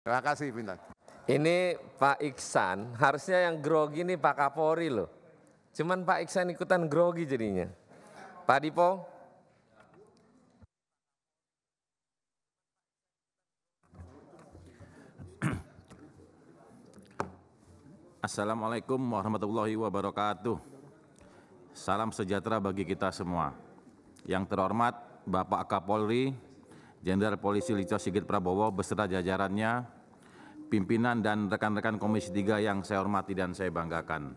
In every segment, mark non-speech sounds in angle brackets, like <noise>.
Terima kasih Bintang. Ini Pak Iksan, harusnya yang grogi ini Pak Kapolri loh. Cuman Pak Iksan ikutan grogi jadinya. Pak Dipo. Assalamualaikum warahmatullahi wabarakatuh. Salam sejahtera bagi kita semua. Yang terhormat Bapak Kapolri, Jenderal Polisi Lito Sigit Prabowo beserta jajarannya, pimpinan dan rekan-rekan Komisi 3 yang saya hormati dan saya banggakan.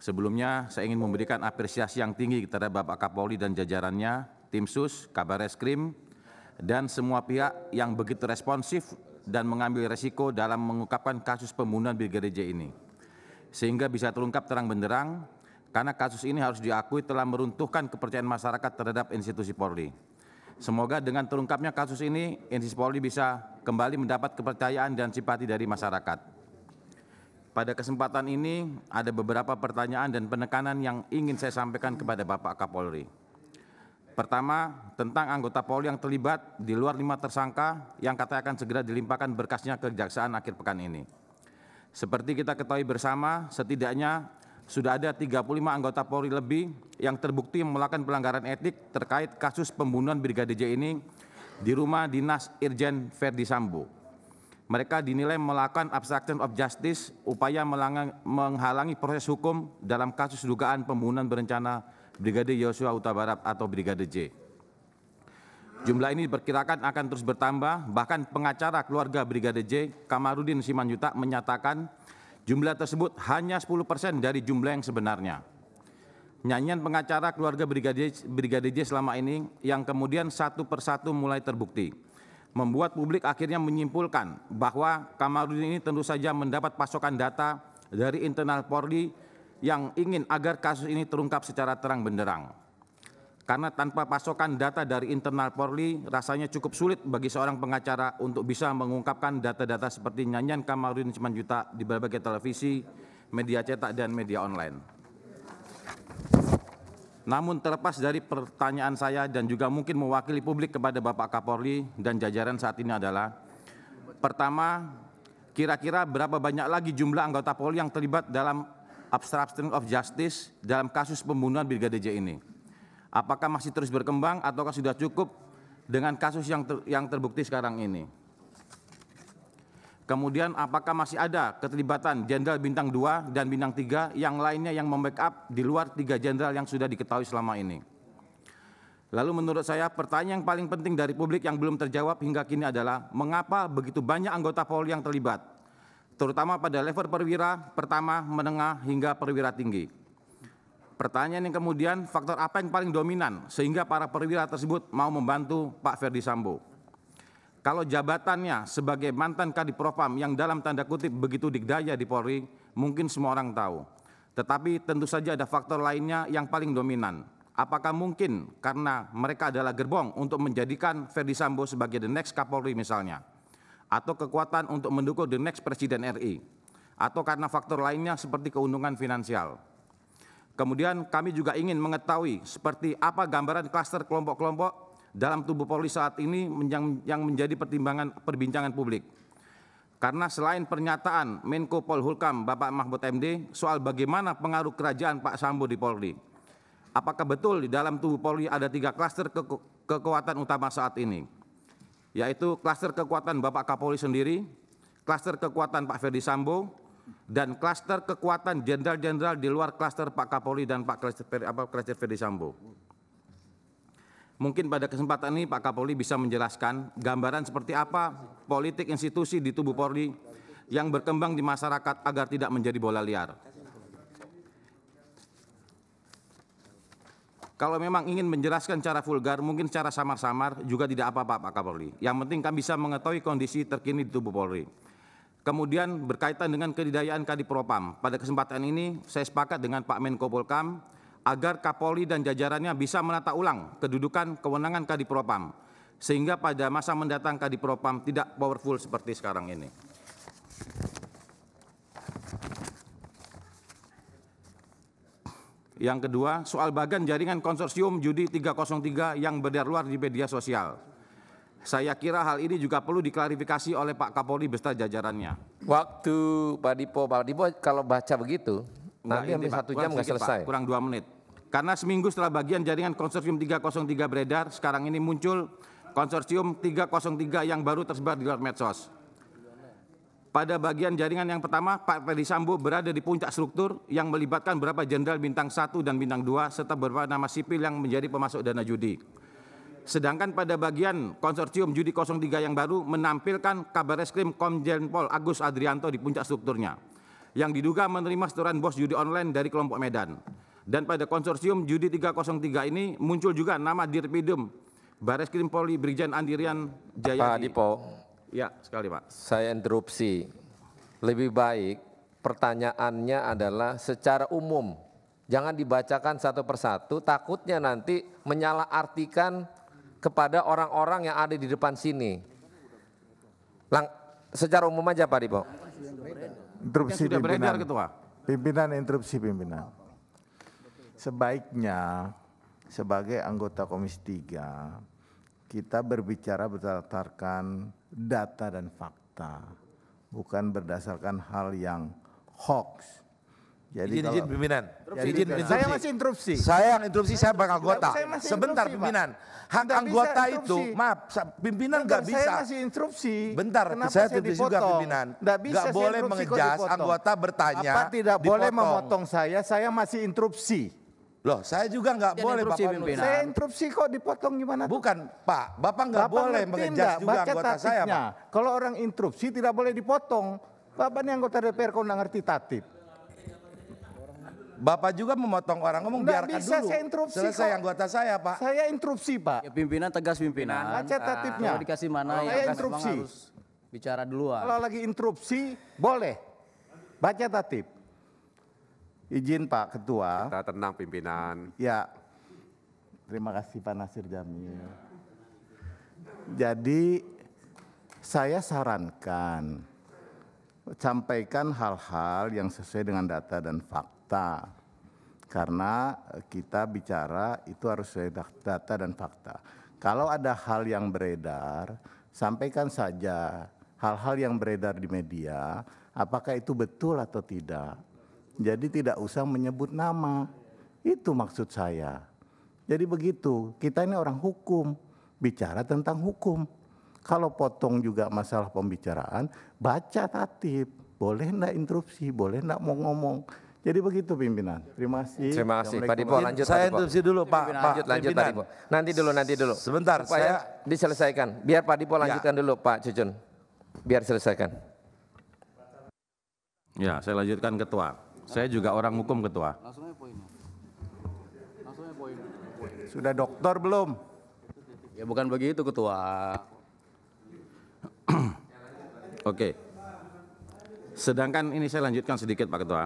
Sebelumnya, saya ingin memberikan apresiasi yang tinggi terhadap Bapak Kapolri dan jajarannya, tim SUS, Kabar Eskrim, dan semua pihak yang begitu responsif dan mengambil resiko dalam mengungkapkan kasus pembunuhan Brigadir J ini. Sehingga bisa terungkap terang benderang, karena kasus ini harus diakui telah meruntuhkan kepercayaan masyarakat terhadap institusi Polri. Semoga dengan terungkapnya kasus ini, Insis Polri bisa kembali mendapat kepercayaan dan simpati dari masyarakat. Pada kesempatan ini, ada beberapa pertanyaan dan penekanan yang ingin saya sampaikan kepada Bapak Kapolri. Pertama, tentang anggota Polri yang terlibat di luar lima tersangka yang katanya akan segera dilimpahkan berkasnya ke Kejaksaan akhir pekan ini. Seperti kita ketahui bersama, setidaknya sudah ada 35 anggota Polri lebih yang terbukti melakukan pelanggaran etik terkait kasus pembunuhan Brigadir J ini di rumah dinas Irjen Ferdi Sambo. Mereka dinilai melakukan obstruction of justice, upaya menghalangi proses hukum dalam kasus dugaan pembunuhan berencana Brigadir Yosua Utabarat atau Brigadir J. Jumlah ini diperkirakan akan terus bertambah, bahkan pengacara keluarga Brigadir J, Kamarudin Simanjuta menyatakan Jumlah tersebut hanya 10 persen dari jumlah yang sebenarnya. Nyanyian pengacara keluarga Brigadir, Brigadir J selama ini yang kemudian satu persatu mulai terbukti. Membuat publik akhirnya menyimpulkan bahwa Kamarudin ini tentu saja mendapat pasokan data dari internal Polri yang ingin agar kasus ini terungkap secara terang benderang. Karena tanpa pasokan data dari internal Polri, rasanya cukup sulit bagi seorang pengacara untuk bisa mengungkapkan data-data seperti nyanyian Kamarudin Simanjuta di berbagai televisi, media cetak, dan media online. Namun terlepas dari pertanyaan saya dan juga mungkin mewakili publik kepada Bapak Kapolri dan jajaran saat ini adalah pertama kira-kira berapa banyak lagi jumlah anggota Polri yang terlibat dalam obstruction of justice dalam kasus pembunuhan Brigadir J ini? Apakah masih terus berkembang ataukah sudah cukup dengan kasus yang ter, yang terbukti sekarang ini? Kemudian apakah masih ada keterlibatan jenderal bintang 2 dan bintang 3 yang lainnya yang membackup di luar tiga jenderal yang sudah diketahui selama ini? Lalu menurut saya pertanyaan yang paling penting dari publik yang belum terjawab hingga kini adalah mengapa begitu banyak anggota Polri yang terlibat, terutama pada level perwira pertama, menengah hingga perwira tinggi. Pertanyaan yang kemudian, faktor apa yang paling dominan sehingga para perwira tersebut mau membantu Pak Ferdi Sambo? Kalau jabatannya sebagai mantan Kadipropam yang dalam tanda kutip begitu dikdaya di Polri, mungkin semua orang tahu. Tetapi tentu saja ada faktor lainnya yang paling dominan. Apakah mungkin karena mereka adalah gerbong untuk menjadikan Ferdi Sambo sebagai the next Kapolri misalnya? Atau kekuatan untuk mendukung the next Presiden RI? Atau karena faktor lainnya seperti keuntungan finansial? Kemudian kami juga ingin mengetahui seperti apa gambaran klaster kelompok-kelompok dalam tubuh Polri saat ini yang, menjadi pertimbangan perbincangan publik. Karena selain pernyataan Menko Polhukam Bapak Mahfud MD soal bagaimana pengaruh kerajaan Pak Sambo di Polri. Apakah betul di dalam tubuh Polri ada tiga klaster ke kekuatan utama saat ini? Yaitu klaster kekuatan Bapak Kapolri sendiri, klaster kekuatan Pak Ferdi Sambo, dan klaster kekuatan jenderal-jenderal di luar klaster Pak Kapolri dan Pak Klaster Ferdi Sambo. Mungkin pada kesempatan ini Pak Kapolri bisa menjelaskan gambaran seperti apa politik institusi di tubuh Polri yang berkembang di masyarakat agar tidak menjadi bola liar. Kalau memang ingin menjelaskan cara vulgar, mungkin cara samar-samar juga tidak apa-apa Pak Kapolri. Yang penting kami bisa mengetahui kondisi terkini di tubuh Polri. Kemudian berkaitan dengan kedidayaan Kadipropam, pada kesempatan ini saya sepakat dengan Pak Menko Polkam agar Kapolri dan jajarannya bisa menata ulang kedudukan kewenangan Kadipropam sehingga pada masa mendatang Kadipropam tidak powerful seperti sekarang ini. Yang kedua, soal bagan jaringan konsorsium judi 303 yang beredar luar di media sosial. Saya kira hal ini juga perlu diklarifikasi oleh Pak Kapolri beserta jajarannya. Waktu Pak Dipo, Pak Dipo kalau baca begitu, nah, nanti hampir satu jam nggak selesai. Pak, kurang dua menit. Karena seminggu setelah bagian jaringan konsorsium 303 beredar, sekarang ini muncul konsorsium 303 yang baru tersebar di luar medsos. Pada bagian jaringan yang pertama, Pak Ferdi Sambo berada di puncak struktur yang melibatkan beberapa jenderal bintang 1 dan bintang 2 serta beberapa nama sipil yang menjadi pemasok dana judi. Sedangkan pada bagian konsorsium judi 03 yang baru menampilkan kabar reskrim Komjen Pol Agus Adrianto di puncak strukturnya yang diduga menerima setoran bos judi online dari kelompok Medan. Dan pada konsorsium judi 303 ini muncul juga nama Dirpidum Baris Krim Poli Brigjen Andirian Jaya. Pak Dipo. Ya, sekali Pak. Saya interupsi. Lebih baik pertanyaannya adalah secara umum Jangan dibacakan satu persatu, takutnya nanti artikan kepada orang-orang yang ada di depan sini. Lang secara umum aja Pak Dipo. Interupsi pimpinan. Ketua. Pimpinan interupsi pimpinan. Sebaiknya sebagai anggota Komisi 3 kita berbicara berdasarkan data dan fakta, bukan berdasarkan hal yang hoax jadi izin, izin pimpinan. Jadi izin pimpinan. Saya masih interupsi. Saya yang interupsi, saya bakal anggota. Sebentar interupsi, pimpinan. Hak Tidak anggota itu, maaf, pimpinan nggak bisa. Saya masih interupsi. Bentar, Kenapa saya tidak juga pimpinan. Nggak bisa gak boleh mengejas anggota bertanya. Apa tidak dipotong. boleh memotong saya, saya masih interupsi. Loh, saya juga nggak boleh Bapak. Pimpinan. Saya interupsi kok dipotong gimana? Bukan, Pak. Bapak nggak boleh mengejas juga anggota saya, Pak. Kalau orang interupsi tidak boleh dipotong. Bapak ini anggota DPR kok nggak ngerti tatib. Bapak juga memotong orang ngomong Nggak biarkan bisa, dulu. saya interupsi Selesai kok. anggota saya, Pak. Saya interupsi, Pak. Ya, pimpinan tegas pimpinan. Baca nah, tatipnya. Kalau dikasih mana Kalau ya saya interupsi. harus bicara duluan. Kalau lagi interupsi, boleh. Baca tatip. Izin Pak Ketua. Kita tenang pimpinan. Ya. Terima kasih Pak Nasir Jamil. Jadi saya sarankan sampaikan hal-hal yang sesuai dengan data dan fakta fakta karena kita bicara itu harus dari data dan fakta. Kalau ada hal yang beredar, sampaikan saja hal-hal yang beredar di media, apakah itu betul atau tidak. Jadi tidak usah menyebut nama. Itu maksud saya. Jadi begitu, kita ini orang hukum, bicara tentang hukum. Kalau potong juga masalah pembicaraan, baca tatib. Boleh enggak interupsi, boleh enggak mau ngomong. Jadi begitu pimpinan. Terima kasih. Terima kasih Pak Dipo. Lanjut saya interupsi dulu Pak. Pimpinan. Pak lanjut lanjut pimpinan. Pak Dipo. Nanti dulu nanti dulu. Sebentar Supaya saya diselesaikan. Biar Pak Dipo ya. lanjutkan ya. dulu Pak Cucun. Biar selesaikan. Ya, saya lanjutkan ketua. Saya juga orang hukum ketua. Sudah dokter belum? Ya bukan begitu ketua. <clears throat> Oke. Sedangkan ini saya lanjutkan sedikit Pak Ketua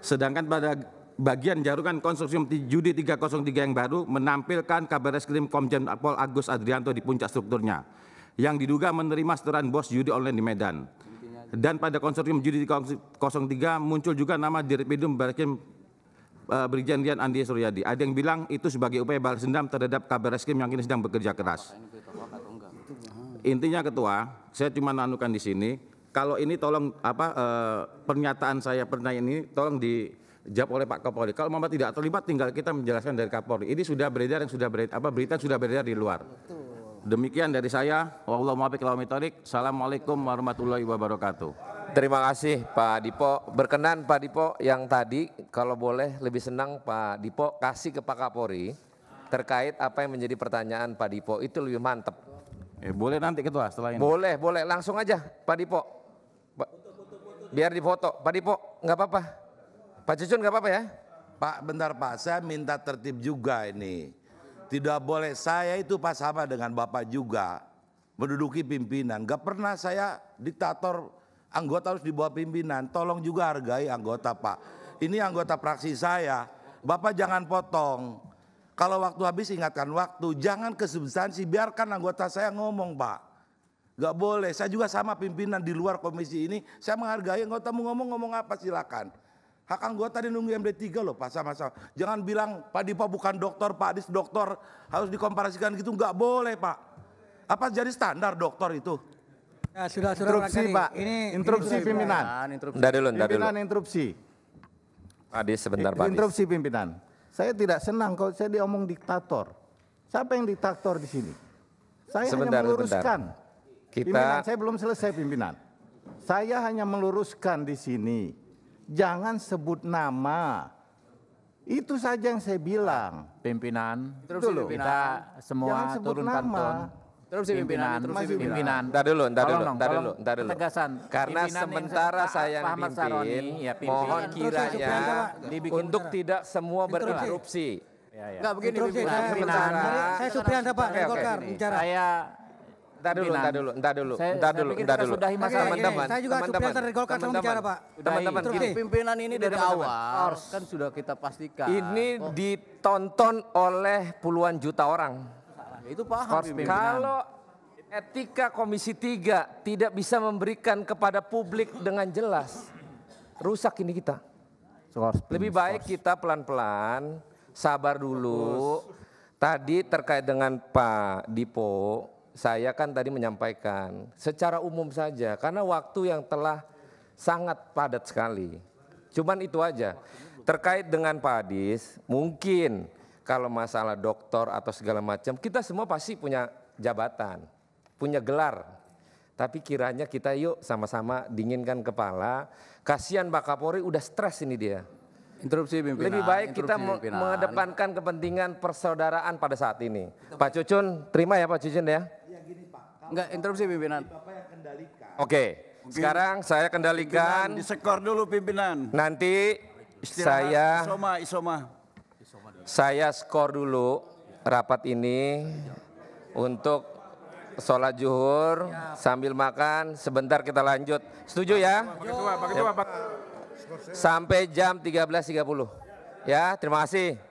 Sedangkan pada bagian jarukan konsorsium judi 303 yang baru menampilkan kabar reskrim Komjen Pol Agus Adrianto di puncak strukturnya yang diduga menerima setoran bos judi online di Medan. Dan pada konsorsium judi 03 muncul juga nama Diripidum Barikim uh, e, Brigjen Andi Suryadi. Ada yang bilang itu sebagai upaya balas dendam terhadap kabar reskrim yang kini sedang bekerja keras. Intinya ketua, saya cuma nanukan di sini, kalau ini tolong apa eh, pernyataan saya pernah ini tolong dijawab oleh Pak Kapolri. Kalau Mama tidak terlibat tinggal kita menjelaskan dari Kapolri. Ini sudah beredar yang sudah beredar apa berita sudah beredar di luar. Demikian dari saya. Wassalamualaikum warahmatullahi wabarakatuh. Terima kasih Pak Dipo. Berkenan Pak Dipo yang tadi kalau boleh lebih senang Pak Dipo kasih ke Pak Kapolri terkait apa yang menjadi pertanyaan Pak Dipo itu lebih mantep. Eh, boleh nanti ketua setelah ini. Boleh, boleh langsung aja Pak Dipo. Biar difoto. Pak Dipo, nggak apa-apa. Pak Cucun nggak apa-apa ya? Pak, bentar Pak, saya minta tertib juga ini. Tidak boleh saya itu pas sama dengan Bapak juga menduduki pimpinan. Gak pernah saya diktator anggota harus di bawah pimpinan. Tolong juga hargai anggota Pak. Ini anggota praksi saya. Bapak jangan potong. Kalau waktu habis ingatkan waktu, jangan ke substansi, biarkan anggota saya ngomong, Pak. Gak boleh. Saya juga sama pimpinan di luar komisi ini. Saya menghargai anggota mau ngomong ngomong apa silakan. Hak anggota tadi nunggu MD3 loh Pak sama-sama. Jangan bilang Pak Dipo bukan dokter, Pak Dis dokter. Harus dikomparasikan gitu. Gak boleh Pak. Apa jadi standar dokter itu? Ya, sudah, sudah interupsi Pak. Ini, interupsi ini pimpinan. Dari dulu, dari pimpinan interupsi. Pak Adis sebentar Pak Interupsi pimpinan. Saya tidak senang kalau saya diomong diktator. Siapa yang diktator di sini? Saya sebentar, hanya meluruskan. Sebentar. Kita... Pimpinan, saya belum selesai pimpinan. Saya hanya meluruskan di sini. Jangan sebut nama. Itu saja yang saya bilang. Pimpinan, terus dulu. kita semua Jangan turun nama. pantun. Terus pimpinan, pimpinan, pimpinan. pimpinan. Entar dulu, entar dulu, entar dulu, entar dulu. Tegasan. Karena pimpinan sementara saya yang pimpin, Saroni, ya, pimpinan. mohon kiranya untuk tidak semua bererupsi. Ya, ya. Enggak begini, pimpinan. Sementara, saya Supriyansa Pak, Golkar, bicara. Saya entar dulu, entar dulu, entar dulu, entar dulu, entar dulu. Sudah masalah teman-teman. Saya juga teman-teman dari Golkar sama bicara, Pak. Teman-teman, pimpinan ini dari awal kan sudah kita pastikan. Ini oh. ditonton oleh puluhan juta orang. Itu paham pimpinan. Kalau etika Komisi 3 tidak bisa memberikan kepada publik dengan jelas, rusak ini kita. Lebih baik kita pelan-pelan, sabar dulu. Tadi terkait dengan Pak Dipo, saya kan tadi menyampaikan secara umum saja karena waktu yang telah sangat padat sekali. Cuman itu aja. Terkait dengan Pak Adis, mungkin kalau masalah dokter atau segala macam, kita semua pasti punya jabatan, punya gelar. Tapi kiranya kita yuk sama-sama dinginkan kepala. Kasihan Pak Kapolri udah stres ini dia. Interupsi pimpinan. Lebih baik kita mengedepankan kepentingan persaudaraan pada saat ini. Pak Cucun, terima ya Pak Cucun ya. Enggak interupsi pimpinan. Oke. Okay. Sekarang saya kendalikan. Pimpinan, disekor dulu pimpinan. Nanti saya isoma, isoma. Saya skor dulu rapat ini untuk sholat juhur sambil makan sebentar kita lanjut. Setuju ya? Sampai jam 13.30. Ya, terima kasih.